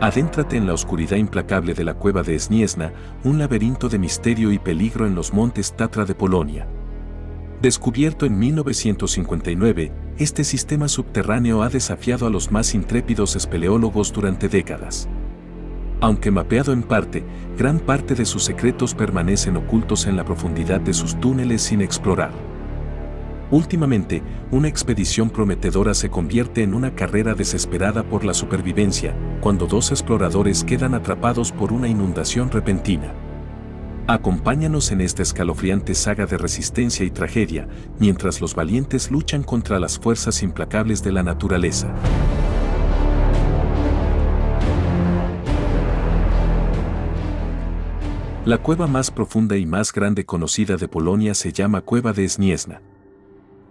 Adéntrate en la oscuridad implacable de la cueva de Sniezna, un laberinto de misterio y peligro en los montes Tatra de Polonia. Descubierto en 1959, este sistema subterráneo ha desafiado a los más intrépidos espeleólogos durante décadas. Aunque mapeado en parte, gran parte de sus secretos permanecen ocultos en la profundidad de sus túneles sin explorar. Últimamente, una expedición prometedora se convierte en una carrera desesperada por la supervivencia, cuando dos exploradores quedan atrapados por una inundación repentina. Acompáñanos en esta escalofriante saga de resistencia y tragedia, mientras los valientes luchan contra las fuerzas implacables de la naturaleza. La cueva más profunda y más grande conocida de Polonia se llama Cueva de Sniezna.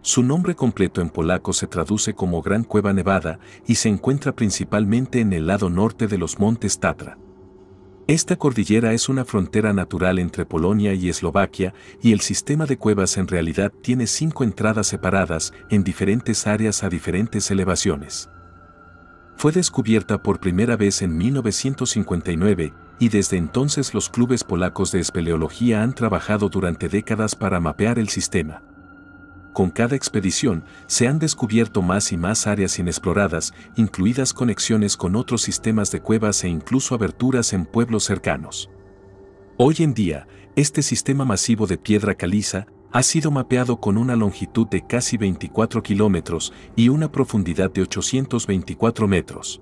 Su nombre completo en polaco se traduce como Gran Cueva Nevada y se encuentra principalmente en el lado norte de los montes Tatra. Esta cordillera es una frontera natural entre Polonia y Eslovaquia y el sistema de cuevas en realidad tiene cinco entradas separadas en diferentes áreas a diferentes elevaciones. Fue descubierta por primera vez en 1959 y desde entonces los clubes polacos de espeleología han trabajado durante décadas para mapear el sistema. Con cada expedición se han descubierto más y más áreas inexploradas, incluidas conexiones con otros sistemas de cuevas e incluso aberturas en pueblos cercanos. Hoy en día, este sistema masivo de piedra caliza ha sido mapeado con una longitud de casi 24 kilómetros y una profundidad de 824 metros.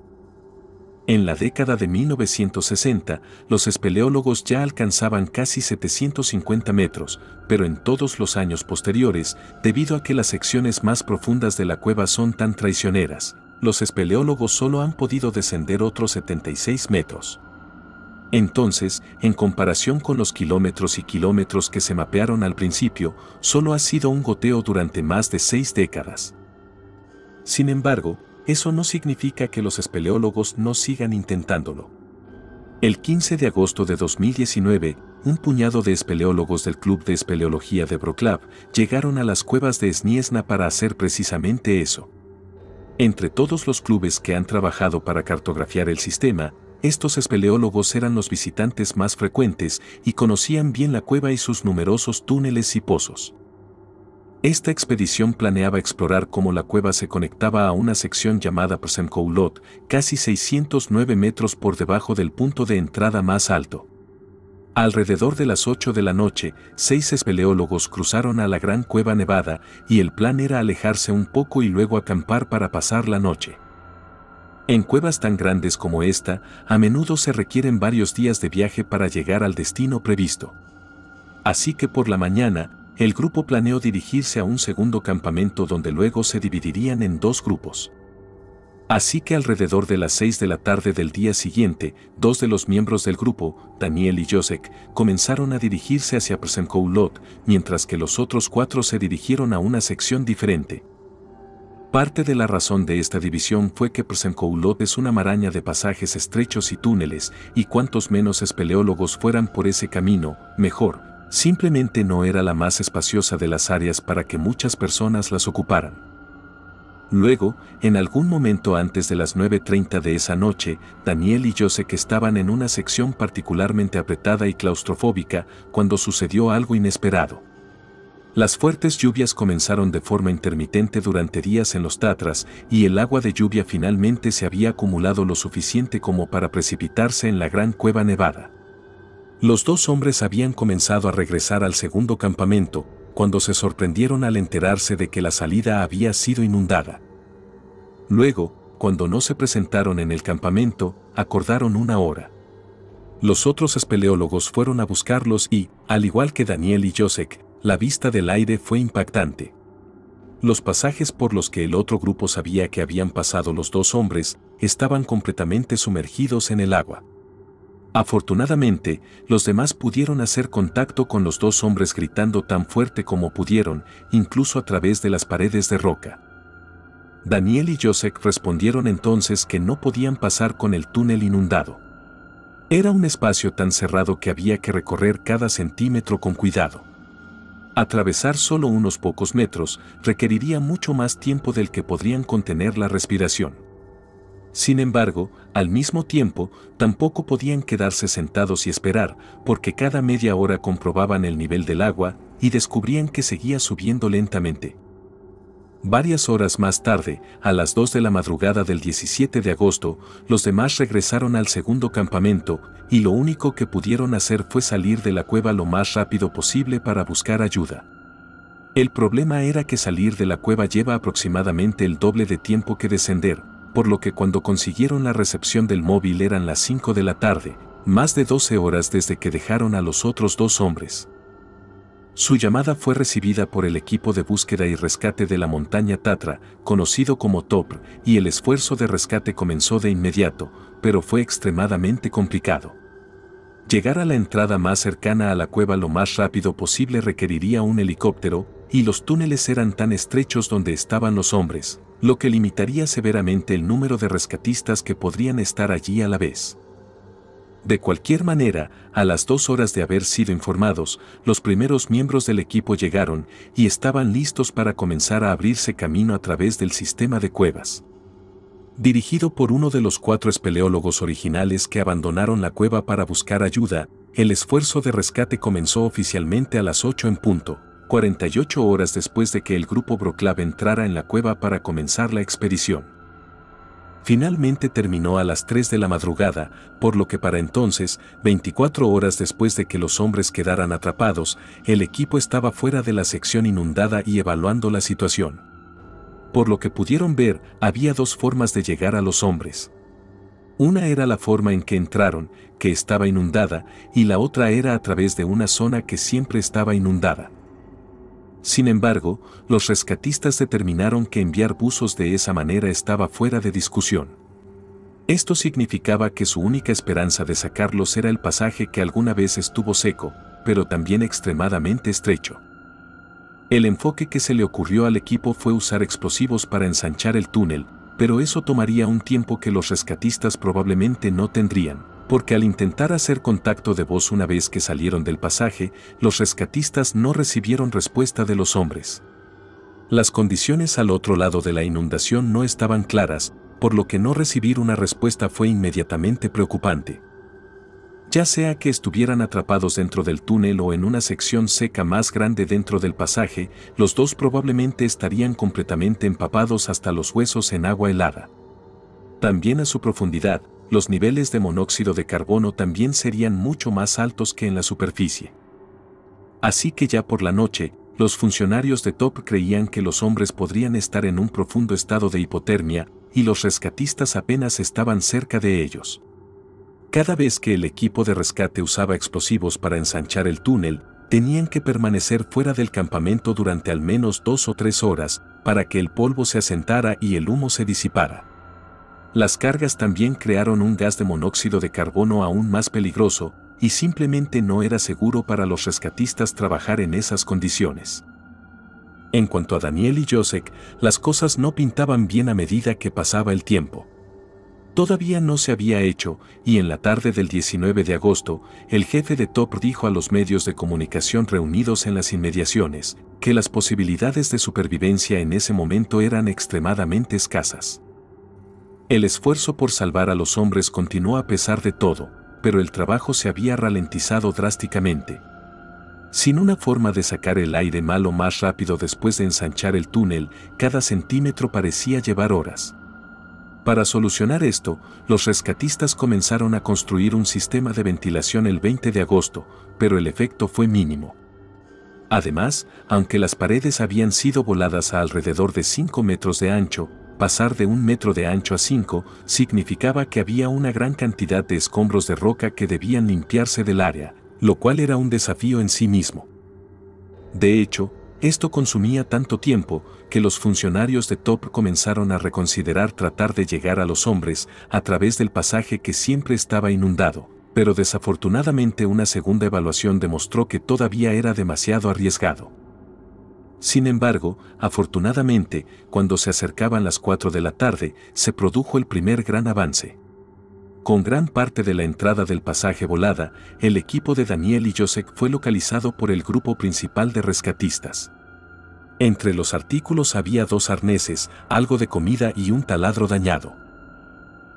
En la década de 1960, los espeleólogos ya alcanzaban casi 750 metros, pero en todos los años posteriores, debido a que las secciones más profundas de la cueva son tan traicioneras, los espeleólogos solo han podido descender otros 76 metros. Entonces, en comparación con los kilómetros y kilómetros que se mapearon al principio, solo ha sido un goteo durante más de seis décadas. Sin embargo, eso no significa que los espeleólogos no sigan intentándolo. El 15 de agosto de 2019, un puñado de espeleólogos del Club de Espeleología de Broclav llegaron a las cuevas de Esniesna para hacer precisamente eso. Entre todos los clubes que han trabajado para cartografiar el sistema, estos espeleólogos eran los visitantes más frecuentes y conocían bien la cueva y sus numerosos túneles y pozos. Esta expedición planeaba explorar cómo la cueva se conectaba a una sección llamada Psemkoulot, casi 609 metros por debajo del punto de entrada más alto. Alrededor de las 8 de la noche, seis espeleólogos cruzaron a la gran cueva nevada y el plan era alejarse un poco y luego acampar para pasar la noche. En cuevas tan grandes como esta, a menudo se requieren varios días de viaje para llegar al destino previsto. Así que por la mañana, el grupo planeó dirigirse a un segundo campamento donde luego se dividirían en dos grupos. Así que alrededor de las 6 de la tarde del día siguiente, dos de los miembros del grupo, Daniel y Josek, comenzaron a dirigirse hacia Prsenkoulot, mientras que los otros cuatro se dirigieron a una sección diferente. Parte de la razón de esta división fue que Prsenkoulot es una maraña de pasajes estrechos y túneles, y cuantos menos espeleólogos fueran por ese camino, mejor, simplemente no era la más espaciosa de las áreas para que muchas personas las ocuparan. Luego, en algún momento antes de las 9.30 de esa noche, Daniel y que estaban en una sección particularmente apretada y claustrofóbica cuando sucedió algo inesperado. Las fuertes lluvias comenzaron de forma intermitente durante días en los Tatras y el agua de lluvia finalmente se había acumulado lo suficiente como para precipitarse en la gran cueva nevada. Los dos hombres habían comenzado a regresar al segundo campamento, cuando se sorprendieron al enterarse de que la salida había sido inundada. Luego, cuando no se presentaron en el campamento, acordaron una hora. Los otros espeleólogos fueron a buscarlos y, al igual que Daniel y Josek, la vista del aire fue impactante. Los pasajes por los que el otro grupo sabía que habían pasado los dos hombres estaban completamente sumergidos en el agua. Afortunadamente, los demás pudieron hacer contacto con los dos hombres gritando tan fuerte como pudieron, incluso a través de las paredes de roca. Daniel y Joseph respondieron entonces que no podían pasar con el túnel inundado. Era un espacio tan cerrado que había que recorrer cada centímetro con cuidado. Atravesar solo unos pocos metros requeriría mucho más tiempo del que podrían contener la respiración. Sin embargo, al mismo tiempo, tampoco podían quedarse sentados y esperar, porque cada media hora comprobaban el nivel del agua y descubrían que seguía subiendo lentamente. Varias horas más tarde, a las 2 de la madrugada del 17 de agosto, los demás regresaron al segundo campamento y lo único que pudieron hacer fue salir de la cueva lo más rápido posible para buscar ayuda. El problema era que salir de la cueva lleva aproximadamente el doble de tiempo que descender, por lo que cuando consiguieron la recepción del móvil eran las 5 de la tarde, más de 12 horas desde que dejaron a los otros dos hombres. Su llamada fue recibida por el equipo de búsqueda y rescate de la montaña Tatra, conocido como TOP, y el esfuerzo de rescate comenzó de inmediato, pero fue extremadamente complicado. Llegar a la entrada más cercana a la cueva lo más rápido posible requeriría un helicóptero, y los túneles eran tan estrechos donde estaban los hombres, lo que limitaría severamente el número de rescatistas que podrían estar allí a la vez. De cualquier manera, a las dos horas de haber sido informados, los primeros miembros del equipo llegaron y estaban listos para comenzar a abrirse camino a través del sistema de cuevas. Dirigido por uno de los cuatro espeleólogos originales que abandonaron la cueva para buscar ayuda, el esfuerzo de rescate comenzó oficialmente a las 8 en punto. 48 horas después de que el grupo Broclav entrara en la cueva para comenzar la expedición. Finalmente terminó a las 3 de la madrugada, por lo que para entonces, 24 horas después de que los hombres quedaran atrapados, el equipo estaba fuera de la sección inundada y evaluando la situación. Por lo que pudieron ver, había dos formas de llegar a los hombres. Una era la forma en que entraron, que estaba inundada, y la otra era a través de una zona que siempre estaba inundada. Sin embargo, los rescatistas determinaron que enviar buzos de esa manera estaba fuera de discusión. Esto significaba que su única esperanza de sacarlos era el pasaje que alguna vez estuvo seco, pero también extremadamente estrecho. El enfoque que se le ocurrió al equipo fue usar explosivos para ensanchar el túnel, pero eso tomaría un tiempo que los rescatistas probablemente no tendrían porque al intentar hacer contacto de voz una vez que salieron del pasaje, los rescatistas no recibieron respuesta de los hombres. Las condiciones al otro lado de la inundación no estaban claras, por lo que no recibir una respuesta fue inmediatamente preocupante. Ya sea que estuvieran atrapados dentro del túnel o en una sección seca más grande dentro del pasaje, los dos probablemente estarían completamente empapados hasta los huesos en agua helada. También a su profundidad, los niveles de monóxido de carbono también serían mucho más altos que en la superficie. Así que ya por la noche, los funcionarios de Top creían que los hombres podrían estar en un profundo estado de hipotermia y los rescatistas apenas estaban cerca de ellos. Cada vez que el equipo de rescate usaba explosivos para ensanchar el túnel, tenían que permanecer fuera del campamento durante al menos dos o tres horas para que el polvo se asentara y el humo se disipara. Las cargas también crearon un gas de monóxido de carbono aún más peligroso, y simplemente no era seguro para los rescatistas trabajar en esas condiciones. En cuanto a Daniel y Josek, las cosas no pintaban bien a medida que pasaba el tiempo. Todavía no se había hecho, y en la tarde del 19 de agosto, el jefe de TOP dijo a los medios de comunicación reunidos en las inmediaciones que las posibilidades de supervivencia en ese momento eran extremadamente escasas. El esfuerzo por salvar a los hombres continuó a pesar de todo, pero el trabajo se había ralentizado drásticamente. Sin una forma de sacar el aire malo más rápido después de ensanchar el túnel, cada centímetro parecía llevar horas. Para solucionar esto, los rescatistas comenzaron a construir un sistema de ventilación el 20 de agosto, pero el efecto fue mínimo. Además, aunque las paredes habían sido voladas a alrededor de 5 metros de ancho, pasar de un metro de ancho a cinco significaba que había una gran cantidad de escombros de roca que debían limpiarse del área, lo cual era un desafío en sí mismo. De hecho, esto consumía tanto tiempo que los funcionarios de Top comenzaron a reconsiderar tratar de llegar a los hombres a través del pasaje que siempre estaba inundado, pero desafortunadamente una segunda evaluación demostró que todavía era demasiado arriesgado. Sin embargo, afortunadamente, cuando se acercaban las 4 de la tarde, se produjo el primer gran avance. Con gran parte de la entrada del pasaje volada, el equipo de Daniel y Josek fue localizado por el grupo principal de rescatistas. Entre los artículos había dos arneses, algo de comida y un taladro dañado.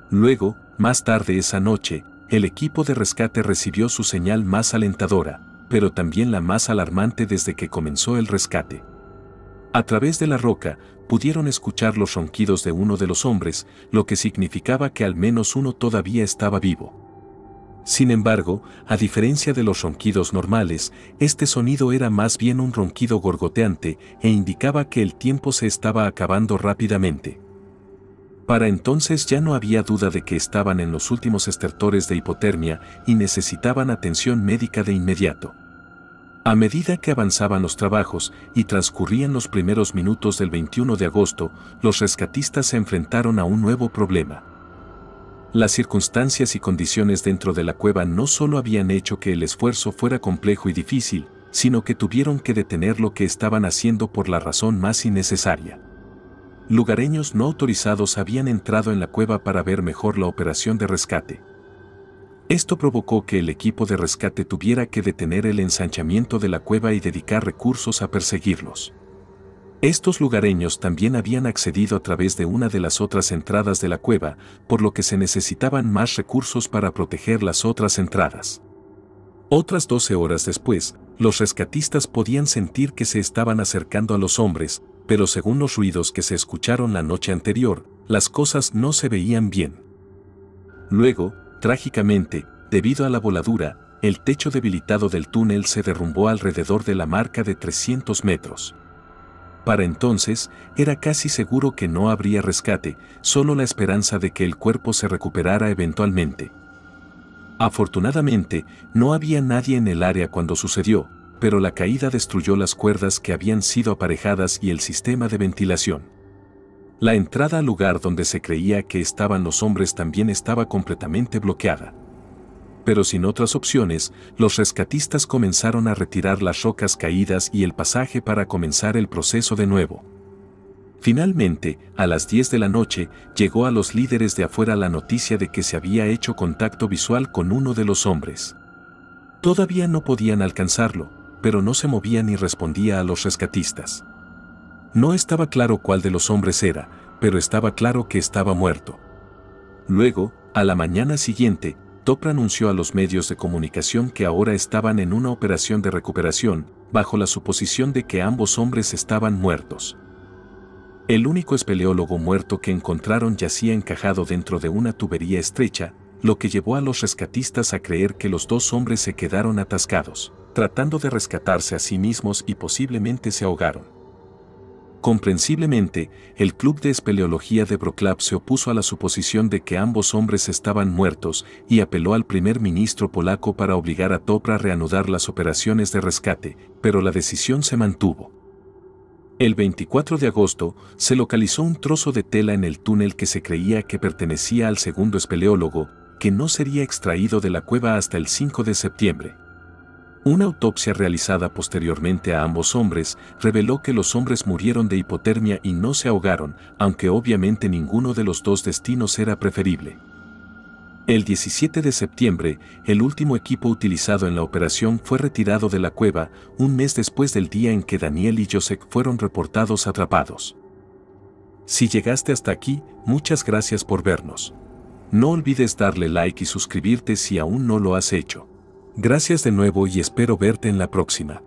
Luego, más tarde esa noche, el equipo de rescate recibió su señal más alentadora, pero también la más alarmante desde que comenzó el rescate. A través de la roca pudieron escuchar los ronquidos de uno de los hombres, lo que significaba que al menos uno todavía estaba vivo. Sin embargo, a diferencia de los ronquidos normales, este sonido era más bien un ronquido gorgoteante e indicaba que el tiempo se estaba acabando rápidamente. Para entonces ya no había duda de que estaban en los últimos estertores de hipotermia y necesitaban atención médica de inmediato. A medida que avanzaban los trabajos y transcurrían los primeros minutos del 21 de agosto, los rescatistas se enfrentaron a un nuevo problema. Las circunstancias y condiciones dentro de la cueva no solo habían hecho que el esfuerzo fuera complejo y difícil, sino que tuvieron que detener lo que estaban haciendo por la razón más innecesaria. Lugareños no autorizados habían entrado en la cueva para ver mejor la operación de rescate. Esto provocó que el equipo de rescate tuviera que detener el ensanchamiento de la cueva y dedicar recursos a perseguirlos. Estos lugareños también habían accedido a través de una de las otras entradas de la cueva, por lo que se necesitaban más recursos para proteger las otras entradas. Otras 12 horas después, los rescatistas podían sentir que se estaban acercando a los hombres, pero según los ruidos que se escucharon la noche anterior, las cosas no se veían bien. Luego, Trágicamente, debido a la voladura, el techo debilitado del túnel se derrumbó alrededor de la marca de 300 metros. Para entonces, era casi seguro que no habría rescate, solo la esperanza de que el cuerpo se recuperara eventualmente. Afortunadamente, no había nadie en el área cuando sucedió, pero la caída destruyó las cuerdas que habían sido aparejadas y el sistema de ventilación. La entrada al lugar donde se creía que estaban los hombres también estaba completamente bloqueada. Pero sin otras opciones, los rescatistas comenzaron a retirar las rocas caídas y el pasaje para comenzar el proceso de nuevo. Finalmente, a las 10 de la noche, llegó a los líderes de afuera la noticia de que se había hecho contacto visual con uno de los hombres. Todavía no podían alcanzarlo, pero no se movía ni respondía a los rescatistas. No estaba claro cuál de los hombres era, pero estaba claro que estaba muerto. Luego, a la mañana siguiente, Topra anunció a los medios de comunicación que ahora estaban en una operación de recuperación, bajo la suposición de que ambos hombres estaban muertos. El único espeleólogo muerto que encontraron yacía encajado dentro de una tubería estrecha, lo que llevó a los rescatistas a creer que los dos hombres se quedaron atascados, tratando de rescatarse a sí mismos y posiblemente se ahogaron. Comprensiblemente, el Club de Espeleología de Broclap se opuso a la suposición de que ambos hombres estaban muertos y apeló al primer ministro polaco para obligar a Topra a reanudar las operaciones de rescate, pero la decisión se mantuvo. El 24 de agosto se localizó un trozo de tela en el túnel que se creía que pertenecía al segundo espeleólogo, que no sería extraído de la cueva hasta el 5 de septiembre. Una autopsia realizada posteriormente a ambos hombres reveló que los hombres murieron de hipotermia y no se ahogaron, aunque obviamente ninguno de los dos destinos era preferible. El 17 de septiembre, el último equipo utilizado en la operación fue retirado de la cueva un mes después del día en que Daniel y Joseph fueron reportados atrapados. Si llegaste hasta aquí, muchas gracias por vernos. No olvides darle like y suscribirte si aún no lo has hecho. Gracias de nuevo y espero verte en la próxima.